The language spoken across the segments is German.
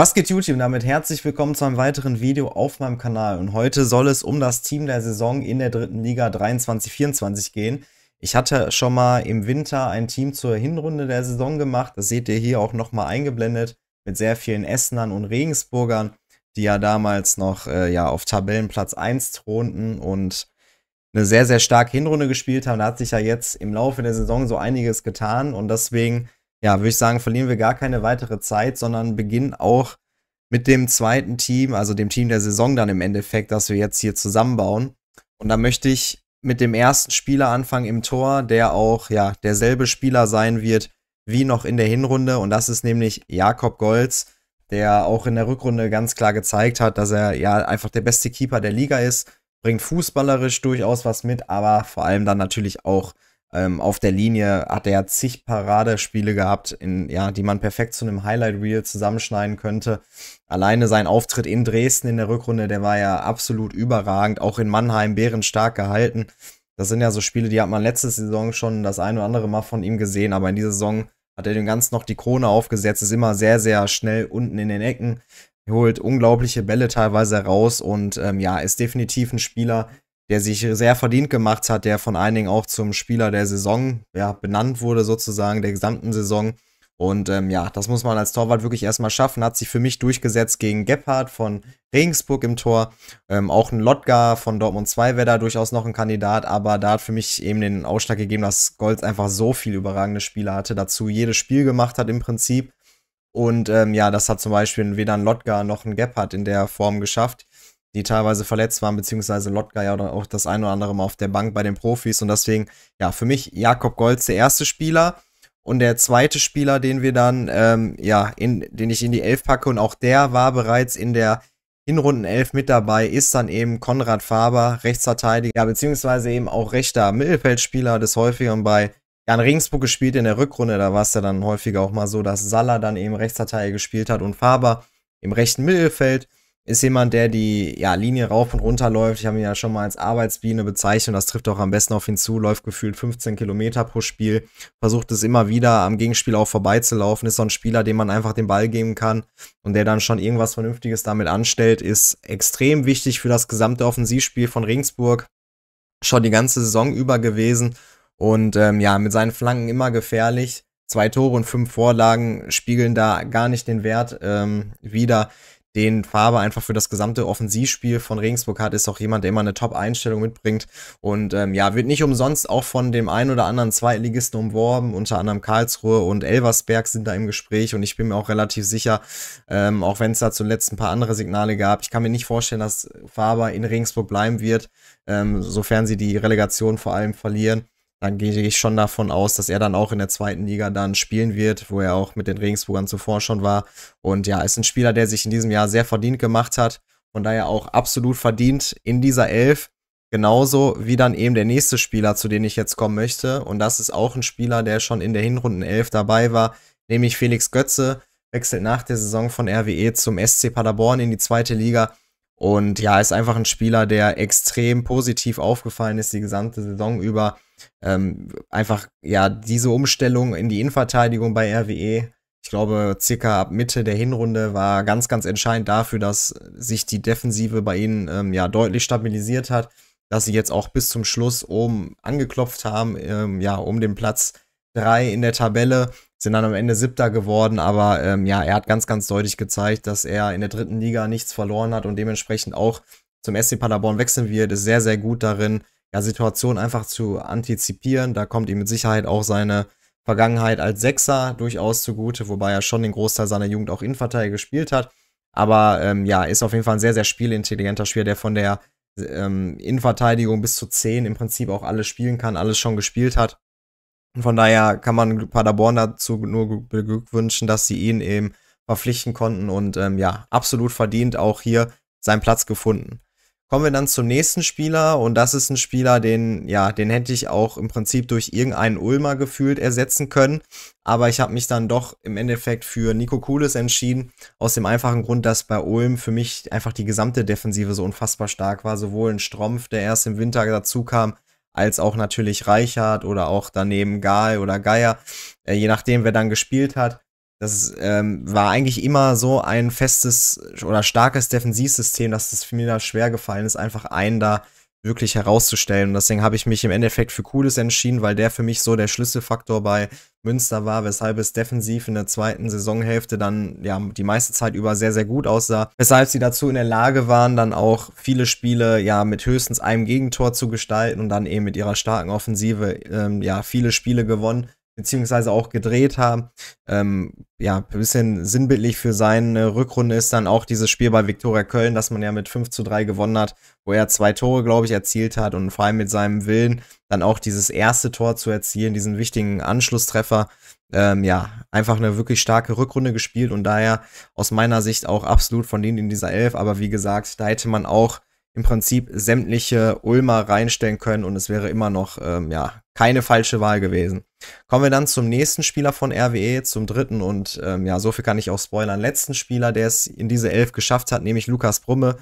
Was geht YouTube? Damit herzlich willkommen zu einem weiteren Video auf meinem Kanal und heute soll es um das Team der Saison in der dritten Liga 23-24 gehen. Ich hatte schon mal im Winter ein Team zur Hinrunde der Saison gemacht, das seht ihr hier auch nochmal eingeblendet, mit sehr vielen Essenern und Regensburgern, die ja damals noch äh, ja, auf Tabellenplatz 1 thronten und eine sehr, sehr starke Hinrunde gespielt haben. Da hat sich ja jetzt im Laufe der Saison so einiges getan und deswegen ja, würde ich sagen, verlieren wir gar keine weitere Zeit, sondern beginnen auch mit dem zweiten Team, also dem Team der Saison dann im Endeffekt, das wir jetzt hier zusammenbauen. Und da möchte ich mit dem ersten Spieler anfangen im Tor, der auch ja derselbe Spieler sein wird wie noch in der Hinrunde. Und das ist nämlich Jakob Golz, der auch in der Rückrunde ganz klar gezeigt hat, dass er ja einfach der beste Keeper der Liga ist, bringt fußballerisch durchaus was mit, aber vor allem dann natürlich auch ähm, auf der Linie hat er ja zig Paradespiele gehabt, in, ja, die man perfekt zu einem Highlight-Reel zusammenschneiden könnte. Alleine sein Auftritt in Dresden in der Rückrunde, der war ja absolut überragend, auch in Mannheim bärenstark gehalten. Das sind ja so Spiele, die hat man letzte Saison schon das ein oder andere Mal von ihm gesehen, aber in dieser Saison hat er dem Ganzen noch die Krone aufgesetzt, ist immer sehr, sehr schnell unten in den Ecken, holt unglaubliche Bälle teilweise raus und ähm, ja, ist definitiv ein Spieler, der sich sehr verdient gemacht hat, der von einigen auch zum Spieler der Saison ja, benannt wurde, sozusagen der gesamten Saison. Und ähm, ja, das muss man als Torwart wirklich erstmal schaffen. Hat sich für mich durchgesetzt gegen Gebhardt von Regensburg im Tor. Ähm, auch ein Lotka von Dortmund 2 wäre da durchaus noch ein Kandidat, aber da hat für mich eben den Ausschlag gegeben, dass Golz einfach so viel überragende Spiele hatte, dazu jedes Spiel gemacht hat im Prinzip. Und ähm, ja, das hat zum Beispiel weder ein Lotka noch ein Gebhardt in der Form geschafft die teilweise verletzt waren, beziehungsweise Lotka ja auch das ein oder andere Mal auf der Bank bei den Profis. Und deswegen, ja, für mich Jakob Golz der erste Spieler. Und der zweite Spieler, den wir dann, ähm, ja, in, den ich in die Elf packe und auch der war bereits in der Hinrundenelf mit dabei, ist dann eben Konrad Faber, Rechtsverteidiger, ja, beziehungsweise eben auch rechter Mittelfeldspieler des häufigeren bei Jan Regensburg gespielt in der Rückrunde. Da war es ja dann häufiger auch mal so, dass Salah dann eben Rechtsverteidiger gespielt hat und Faber im rechten Mittelfeld ist jemand, der die ja, Linie rauf und runter läuft. Ich habe ihn ja schon mal als Arbeitsbiene bezeichnet. Das trifft auch am besten auf ihn zu. Läuft gefühlt 15 Kilometer pro Spiel. Versucht es immer wieder am Gegenspiel auch vorbeizulaufen. Ist so ein Spieler, dem man einfach den Ball geben kann und der dann schon irgendwas Vernünftiges damit anstellt. Ist extrem wichtig für das gesamte Offensivspiel von Regensburg. Schon die ganze Saison über gewesen. Und ähm, ja, mit seinen Flanken immer gefährlich. Zwei Tore und fünf Vorlagen spiegeln da gar nicht den Wert ähm, wider den Faber einfach für das gesamte Offensivspiel von Regensburg hat, ist auch jemand, der immer eine Top-Einstellung mitbringt. Und ähm, ja, wird nicht umsonst auch von dem einen oder anderen Zweitligisten umworben. Unter anderem Karlsruhe und Elversberg sind da im Gespräch. Und ich bin mir auch relativ sicher, ähm, auch wenn es da zuletzt ein paar andere Signale gab, ich kann mir nicht vorstellen, dass Faber in Regensburg bleiben wird, ähm, sofern sie die Relegation vor allem verlieren dann gehe ich schon davon aus, dass er dann auch in der zweiten Liga dann spielen wird, wo er auch mit den Regensburgern zuvor schon war. Und ja, ist ein Spieler, der sich in diesem Jahr sehr verdient gemacht hat. und daher auch absolut verdient in dieser Elf. Genauso wie dann eben der nächste Spieler, zu dem ich jetzt kommen möchte. Und das ist auch ein Spieler, der schon in der Hinrunden Hinrundenelf dabei war, nämlich Felix Götze, wechselt nach der Saison von RWE zum SC Paderborn in die zweite Liga. Und ja, ist einfach ein Spieler, der extrem positiv aufgefallen ist die gesamte Saison über. Ähm, einfach, ja, diese Umstellung in die Innenverteidigung bei RWE, ich glaube, circa ab Mitte der Hinrunde war ganz, ganz entscheidend dafür, dass sich die Defensive bei ihnen ähm, ja deutlich stabilisiert hat, dass sie jetzt auch bis zum Schluss oben angeklopft haben, ähm, ja, um den Platz 3 in der Tabelle sind dann am Ende Siebter geworden, aber ähm, ja, er hat ganz, ganz deutlich gezeigt, dass er in der dritten Liga nichts verloren hat und dementsprechend auch zum SC Paderborn wechseln wird, ist sehr, sehr gut darin, ja, Situationen einfach zu antizipieren. Da kommt ihm mit Sicherheit auch seine Vergangenheit als Sechser durchaus zugute, wobei er schon den Großteil seiner Jugend auch Innenverteidiger gespielt hat. Aber ähm, ja, ist auf jeden Fall ein sehr, sehr spielintelligenter Spieler, der von der ähm, Innenverteidigung bis zu 10 im Prinzip auch alles spielen kann, alles schon gespielt hat. Und Von daher kann man Paderborn dazu nur beglückwünschen, dass sie ihn eben verpflichten konnten und ähm, ja, absolut verdient auch hier seinen Platz gefunden. Kommen wir dann zum nächsten Spieler und das ist ein Spieler, den, ja, den hätte ich auch im Prinzip durch irgendeinen Ulmer gefühlt ersetzen können. Aber ich habe mich dann doch im Endeffekt für Nico Kulis entschieden, aus dem einfachen Grund, dass bei Ulm für mich einfach die gesamte Defensive so unfassbar stark war. Sowohl ein Strumpf, der erst im Winter dazu kam, als auch natürlich Reichert oder auch daneben Gal oder Geier, äh, je nachdem, wer dann gespielt hat. Das ähm, war eigentlich immer so ein festes oder starkes Defensivsystem, dass es das mir da schwer gefallen ist, einfach einen da wirklich herauszustellen. Und deswegen habe ich mich im Endeffekt für Cooles entschieden, weil der für mich so der Schlüsselfaktor bei Münster war, weshalb es defensiv in der zweiten Saisonhälfte dann ja die meiste Zeit über sehr, sehr gut aussah. Weshalb sie dazu in der Lage waren, dann auch viele Spiele ja mit höchstens einem Gegentor zu gestalten und dann eben mit ihrer starken Offensive ähm, ja viele Spiele gewonnen beziehungsweise auch gedreht haben. Ähm, ja, ein bisschen sinnbildlich für seine Rückrunde ist dann auch dieses Spiel bei Viktoria Köln, das man ja mit 5 zu 3 gewonnen hat, wo er zwei Tore, glaube ich, erzielt hat und vor allem mit seinem Willen dann auch dieses erste Tor zu erzielen, diesen wichtigen Anschlusstreffer. Ähm, ja, einfach eine wirklich starke Rückrunde gespielt und daher aus meiner Sicht auch absolut von denen in dieser Elf. Aber wie gesagt, da hätte man auch im Prinzip sämtliche Ulmer reinstellen können und es wäre immer noch ähm, ja keine falsche Wahl gewesen. Kommen wir dann zum nächsten Spieler von RWE, zum dritten und ähm, ja, so viel kann ich auch spoilern. Letzten Spieler, der es in diese Elf geschafft hat, nämlich Lukas Brumme,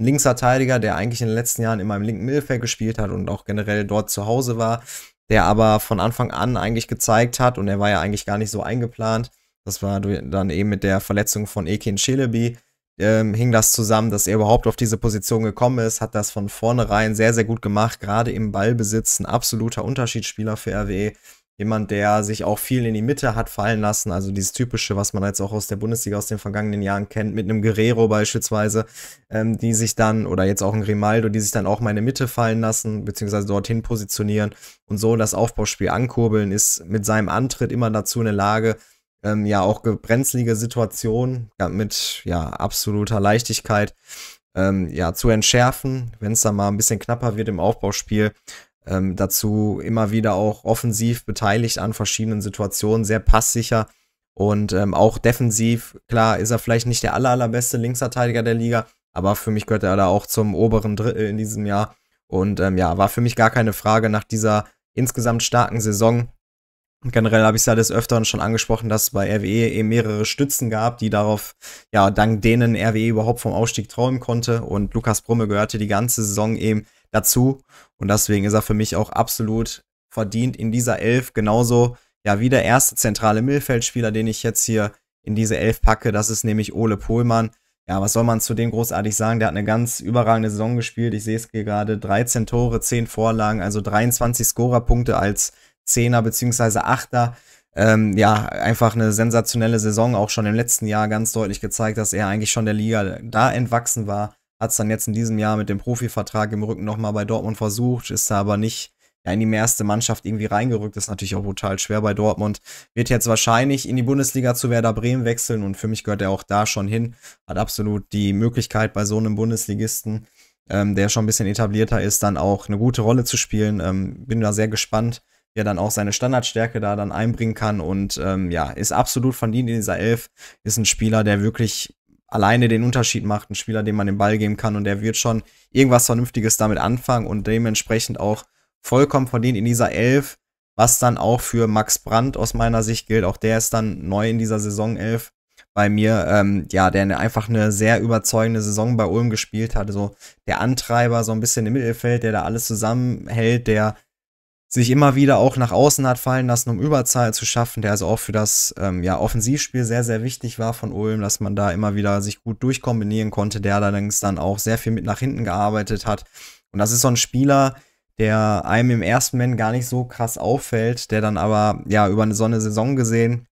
ein Linksverteidiger, der eigentlich in den letzten Jahren immer im linken Mittelfeld gespielt hat und auch generell dort zu Hause war, der aber von Anfang an eigentlich gezeigt hat und er war ja eigentlich gar nicht so eingeplant. Das war dann eben mit der Verletzung von Ekin Chelebi, ähm, hing das zusammen, dass er überhaupt auf diese Position gekommen ist, hat das von vornherein sehr, sehr gut gemacht, gerade im Ballbesitz, ein absoluter Unterschiedsspieler für RWE jemand, der sich auch viel in die Mitte hat fallen lassen. Also dieses typische, was man jetzt auch aus der Bundesliga aus den vergangenen Jahren kennt, mit einem Guerrero beispielsweise, ähm, die sich dann, oder jetzt auch ein Grimaldo, die sich dann auch mal in die Mitte fallen lassen, beziehungsweise dorthin positionieren und so das Aufbauspiel ankurbeln, ist mit seinem Antritt immer dazu in der Lage, ähm, ja auch gebrenzlige Situationen ja, mit ja absoluter Leichtigkeit ähm, ja zu entschärfen, wenn es dann mal ein bisschen knapper wird im Aufbauspiel ähm, dazu immer wieder auch offensiv beteiligt an verschiedenen Situationen, sehr passsicher und ähm, auch defensiv. Klar ist er vielleicht nicht der aller, allerbeste Linksverteidiger der Liga, aber für mich gehört er da auch zum oberen Drittel in diesem Jahr. Und ähm, ja, war für mich gar keine Frage nach dieser insgesamt starken Saison. Generell habe ich es ja des Öfteren schon angesprochen, dass es bei RWE eben mehrere Stützen gab, die darauf, ja, dank denen RWE überhaupt vom Ausstieg träumen konnte. Und Lukas Brumme gehörte die ganze Saison eben dazu. Und deswegen ist er für mich auch absolut verdient in dieser Elf. Genauso ja wie der erste zentrale Mittelfeldspieler, den ich jetzt hier in diese Elf packe. Das ist nämlich Ole Pohlmann. Ja, was soll man zu dem großartig sagen? Der hat eine ganz überragende Saison gespielt. Ich sehe es hier gerade. 13 Tore, 10 Vorlagen, also 23 Scorerpunkte als Zehner bzw. Achter. Ähm, ja, einfach eine sensationelle Saison, auch schon im letzten Jahr ganz deutlich gezeigt, dass er eigentlich schon der Liga da entwachsen war. Hat es dann jetzt in diesem Jahr mit dem Profivertrag im Rücken nochmal bei Dortmund versucht, ist da aber nicht ja, in die erste Mannschaft irgendwie reingerückt. ist natürlich auch brutal schwer bei Dortmund. Wird jetzt wahrscheinlich in die Bundesliga zu Werder Bremen wechseln und für mich gehört er auch da schon hin. Hat absolut die Möglichkeit bei so einem Bundesligisten, ähm, der schon ein bisschen etablierter ist, dann auch eine gute Rolle zu spielen. Ähm, bin da sehr gespannt, wie er dann auch seine Standardstärke da dann einbringen kann und ähm, ja, ist absolut verdient in dieser Elf. Ist ein Spieler, der wirklich alleine den Unterschied macht, ein Spieler, dem man den Ball geben kann und der wird schon irgendwas Vernünftiges damit anfangen und dementsprechend auch vollkommen verdient in dieser Elf, was dann auch für Max Brandt aus meiner Sicht gilt. Auch der ist dann neu in dieser Saison Elf bei mir, ähm, ja, der einfach eine sehr überzeugende Saison bei Ulm gespielt hat. So der Antreiber, so ein bisschen im Mittelfeld, der da alles zusammenhält, der sich immer wieder auch nach außen hat fallen lassen, um Überzahl zu schaffen, der also auch für das ähm, ja, Offensivspiel sehr, sehr wichtig war von Ulm, dass man da immer wieder sich gut durchkombinieren konnte, der allerdings dann auch sehr viel mit nach hinten gearbeitet hat. Und das ist so ein Spieler, der einem im ersten Moment gar nicht so krass auffällt, der dann aber ja über eine, Sonne Saison gesehen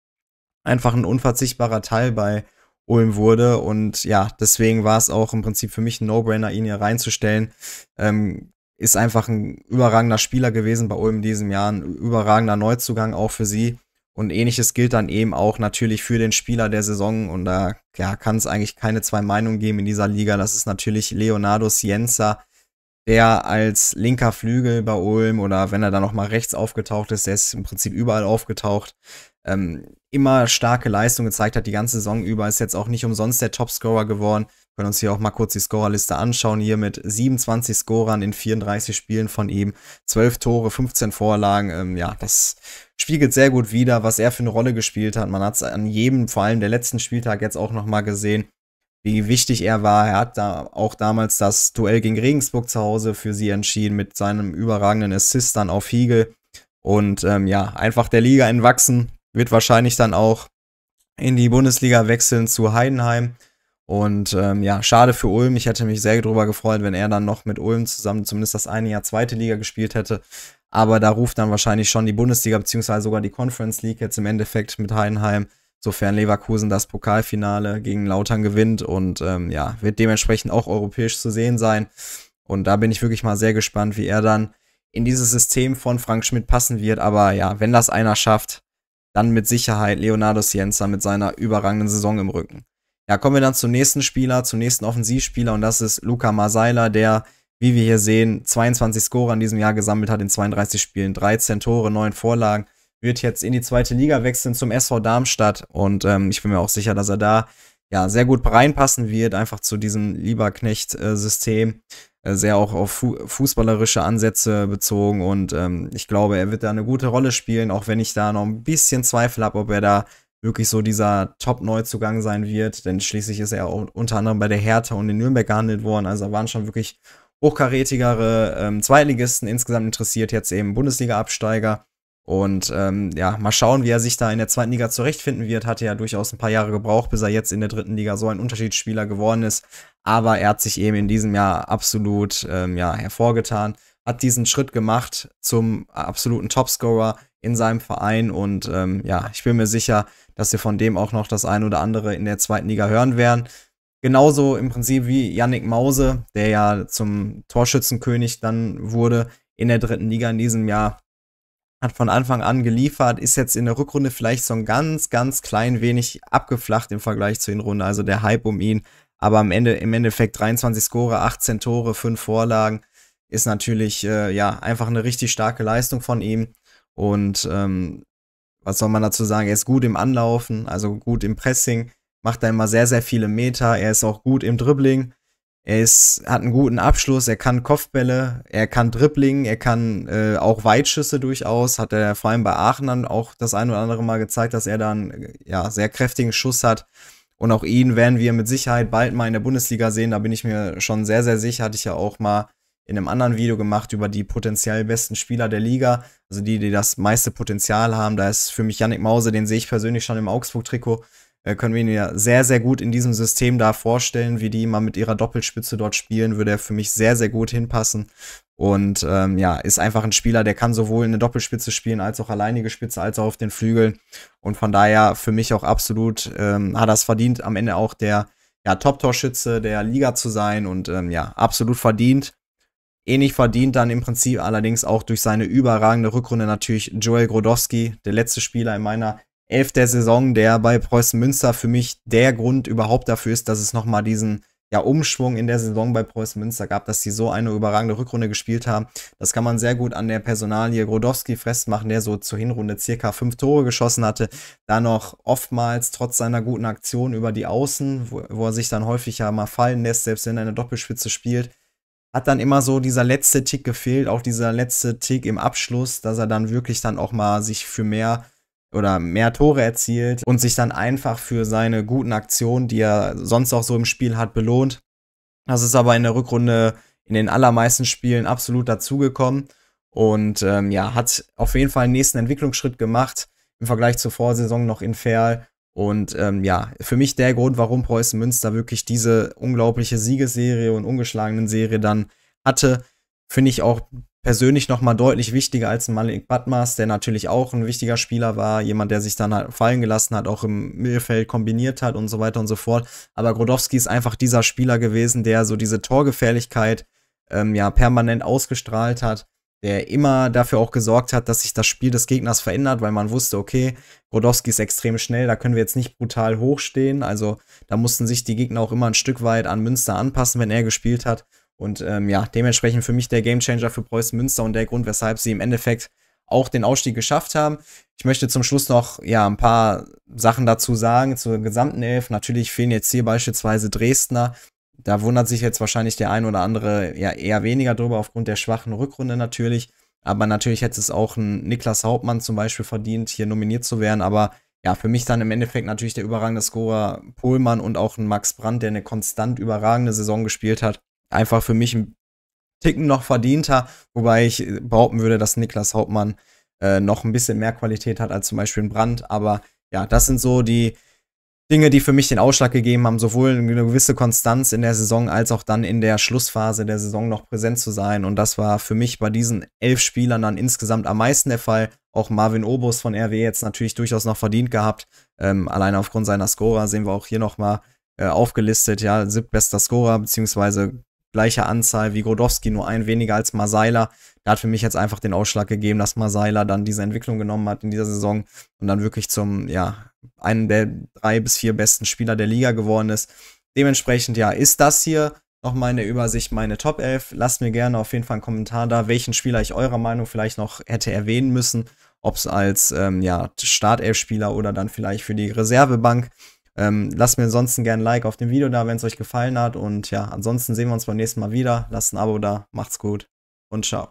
einfach ein unverzichtbarer Teil bei Ulm wurde. Und ja, deswegen war es auch im Prinzip für mich ein No-Brainer, ihn hier reinzustellen. Ähm, ist einfach ein überragender Spieler gewesen bei Ulm in diesem Jahr, ein überragender Neuzugang auch für sie. Und ähnliches gilt dann eben auch natürlich für den Spieler der Saison. Und da ja, kann es eigentlich keine zwei Meinungen geben in dieser Liga. Das ist natürlich Leonardo Sienza, der als linker Flügel bei Ulm oder wenn er dann nochmal rechts aufgetaucht ist, der ist im Prinzip überall aufgetaucht, ähm, immer starke Leistung gezeigt hat die ganze Saison über, ist jetzt auch nicht umsonst der Topscorer geworden können uns hier auch mal kurz die Scorerliste anschauen. Hier mit 27 Scorern in 34 Spielen von ihm, 12 Tore, 15 Vorlagen. Ähm, ja, das spiegelt sehr gut wider, was er für eine Rolle gespielt hat. Man hat es an jedem, vor allem der letzten Spieltag jetzt auch nochmal gesehen, wie wichtig er war. Er hat da auch damals das Duell gegen Regensburg zu Hause für sie entschieden mit seinem überragenden Assist dann auf Hiegel. Und ähm, ja, einfach der Liga entwachsen, wird wahrscheinlich dann auch in die Bundesliga wechseln zu Heidenheim und ähm, ja, schade für Ulm. Ich hätte mich sehr darüber gefreut, wenn er dann noch mit Ulm zusammen zumindest das eine Jahr zweite Liga gespielt hätte. Aber da ruft dann wahrscheinlich schon die Bundesliga beziehungsweise sogar die Conference League jetzt im Endeffekt mit Heidenheim, sofern Leverkusen das Pokalfinale gegen Lautern gewinnt und ähm, ja, wird dementsprechend auch europäisch zu sehen sein. Und da bin ich wirklich mal sehr gespannt, wie er dann in dieses System von Frank Schmidt passen wird. Aber ja, wenn das einer schafft, dann mit Sicherheit Leonardo Sienza mit seiner überragenden Saison im Rücken. Ja, kommen wir dann zum nächsten Spieler, zum nächsten Offensivspieler und das ist Luca Marseiler, der, wie wir hier sehen, 22 Score in diesem Jahr gesammelt hat in 32 Spielen, 13 Tore, 9 Vorlagen, wird jetzt in die zweite Liga wechseln zum SV Darmstadt und ähm, ich bin mir auch sicher, dass er da ja sehr gut reinpassen wird, einfach zu diesem Lieberknecht-System äh, äh, sehr auch auf fußballerische Ansätze bezogen und ähm, ich glaube, er wird da eine gute Rolle spielen, auch wenn ich da noch ein bisschen Zweifel habe, ob er da wirklich so dieser Top-Neuzugang sein wird, denn schließlich ist er auch unter anderem bei der Hertha und in Nürnberg gehandelt worden. Also da waren schon wirklich hochkarätigere ähm, Zweitligisten insgesamt interessiert, jetzt eben Bundesliga-Absteiger. Und ähm, ja, mal schauen, wie er sich da in der zweiten Liga zurechtfinden wird. Hatte ja durchaus ein paar Jahre gebraucht, bis er jetzt in der dritten Liga so ein Unterschiedsspieler geworden ist. Aber er hat sich eben in diesem Jahr absolut ähm, ja, hervorgetan hat diesen Schritt gemacht zum absoluten Topscorer in seinem Verein. Und ähm, ja, ich bin mir sicher, dass wir von dem auch noch das ein oder andere in der zweiten Liga hören werden. Genauso im Prinzip wie Yannick Mause, der ja zum Torschützenkönig dann wurde in der dritten Liga in diesem Jahr. Hat von Anfang an geliefert, ist jetzt in der Rückrunde vielleicht so ein ganz, ganz klein wenig abgeflacht im Vergleich zu den Hinrunde. Also der Hype um ihn. Aber am Ende, im Endeffekt 23 Score, 18 Tore, 5 Vorlagen ist natürlich äh, ja einfach eine richtig starke Leistung von ihm. Und ähm, was soll man dazu sagen? Er ist gut im Anlaufen, also gut im Pressing, macht da immer sehr, sehr viele Meter. Er ist auch gut im Dribbling. Er ist, hat einen guten Abschluss, er kann Kopfbälle, er kann Dribbling, er kann äh, auch Weitschüsse durchaus. Hat er vor allem bei Aachen dann auch das ein oder andere Mal gezeigt, dass er dann ja sehr kräftigen Schuss hat. Und auch ihn werden wir mit Sicherheit bald mal in der Bundesliga sehen. Da bin ich mir schon sehr, sehr sicher. Hatte ich ja auch mal in einem anderen Video gemacht über die potenziell besten Spieler der Liga, also die, die das meiste Potenzial haben. Da ist für mich Yannick Mause, den sehe ich persönlich schon im Augsburg-Trikot, äh, können wir ihn ja sehr, sehr gut in diesem System da vorstellen, wie die mal mit ihrer Doppelspitze dort spielen, würde er für mich sehr, sehr gut hinpassen. Und ähm, ja, ist einfach ein Spieler, der kann sowohl eine Doppelspitze spielen, als auch alleinige Spitze, als auch auf den Flügeln. Und von daher für mich auch absolut ähm, hat das verdient, am Ende auch der ja, Top-Torschütze der Liga zu sein. Und ähm, ja, absolut verdient. Ähnlich eh verdient dann im Prinzip allerdings auch durch seine überragende Rückrunde natürlich Joel Grodowski, der letzte Spieler in meiner Elf der Saison, der bei Preußen Münster für mich der Grund überhaupt dafür ist, dass es nochmal diesen ja, Umschwung in der Saison bei Preußen Münster gab, dass sie so eine überragende Rückrunde gespielt haben. Das kann man sehr gut an der Personalie Grodowski festmachen, der so zur Hinrunde circa fünf Tore geschossen hatte. Da noch oftmals trotz seiner guten Aktion über die Außen, wo, wo er sich dann häufig ja mal fallen lässt, selbst wenn er eine Doppelspitze spielt, hat dann immer so dieser letzte Tick gefehlt, auch dieser letzte Tick im Abschluss, dass er dann wirklich dann auch mal sich für mehr oder mehr Tore erzielt und sich dann einfach für seine guten Aktionen, die er sonst auch so im Spiel hat, belohnt. Das ist aber in der Rückrunde in den allermeisten Spielen absolut dazugekommen und ähm, ja, hat auf jeden Fall einen nächsten Entwicklungsschritt gemacht im Vergleich zur Vorsaison noch in Ferl und ähm, ja, für mich der Grund, warum Preußen Münster wirklich diese unglaubliche Siegesserie und ungeschlagenen Serie dann hatte, finde ich auch persönlich nochmal deutlich wichtiger als Malik Badmas, der natürlich auch ein wichtiger Spieler war, jemand, der sich dann halt fallen gelassen hat, auch im Mittelfeld kombiniert hat und so weiter und so fort. Aber Grodowski ist einfach dieser Spieler gewesen, der so diese Torgefährlichkeit ähm, ja permanent ausgestrahlt hat der immer dafür auch gesorgt hat, dass sich das Spiel des Gegners verändert, weil man wusste, okay, Grodowski ist extrem schnell, da können wir jetzt nicht brutal hochstehen. Also da mussten sich die Gegner auch immer ein Stück weit an Münster anpassen, wenn er gespielt hat. Und ähm, ja, dementsprechend für mich der Gamechanger für Preußen Münster und der Grund, weshalb sie im Endeffekt auch den Ausstieg geschafft haben. Ich möchte zum Schluss noch ja ein paar Sachen dazu sagen zur gesamten Elf. Natürlich fehlen jetzt hier beispielsweise Dresdner, da wundert sich jetzt wahrscheinlich der ein oder andere ja eher weniger drüber, aufgrund der schwachen Rückrunde natürlich. Aber natürlich hätte es auch ein Niklas Hauptmann zum Beispiel verdient, hier nominiert zu werden. Aber ja, für mich dann im Endeffekt natürlich der überragende Scorer Pohlmann und auch ein Max Brandt, der eine konstant überragende Saison gespielt hat. Einfach für mich ein Ticken noch verdienter, wobei ich behaupten würde, dass Niklas Hauptmann äh, noch ein bisschen mehr Qualität hat als zum Beispiel ein Brandt. Aber ja, das sind so die, Dinge, die für mich den Ausschlag gegeben haben, sowohl eine gewisse Konstanz in der Saison als auch dann in der Schlussphase der Saison noch präsent zu sein. Und das war für mich bei diesen elf Spielern dann insgesamt am meisten der Fall. Auch Marvin Obus von RW jetzt natürlich durchaus noch verdient gehabt. Ähm, alleine aufgrund seiner Scorer sehen wir auch hier nochmal äh, aufgelistet. Ja, siebtbester Scorer, beziehungsweise gleiche Anzahl wie Grodowski, nur ein weniger als Masaila. Er hat für mich jetzt einfach den Ausschlag gegeben, dass Marseiler dann diese Entwicklung genommen hat in dieser Saison und dann wirklich zum, ja, einen der drei bis vier besten Spieler der Liga geworden ist. Dementsprechend, ja, ist das hier noch meine Übersicht, meine Top 11. Lasst mir gerne auf jeden Fall einen Kommentar da, welchen Spieler ich eurer Meinung vielleicht noch hätte erwähnen müssen. Ob es als ähm, ja, Startelf-Spieler oder dann vielleicht für die Reservebank. Ähm, lasst mir ansonsten gerne ein Like auf dem Video da, wenn es euch gefallen hat. Und ja, ansonsten sehen wir uns beim nächsten Mal wieder. Lasst ein Abo da, macht's gut und ciao.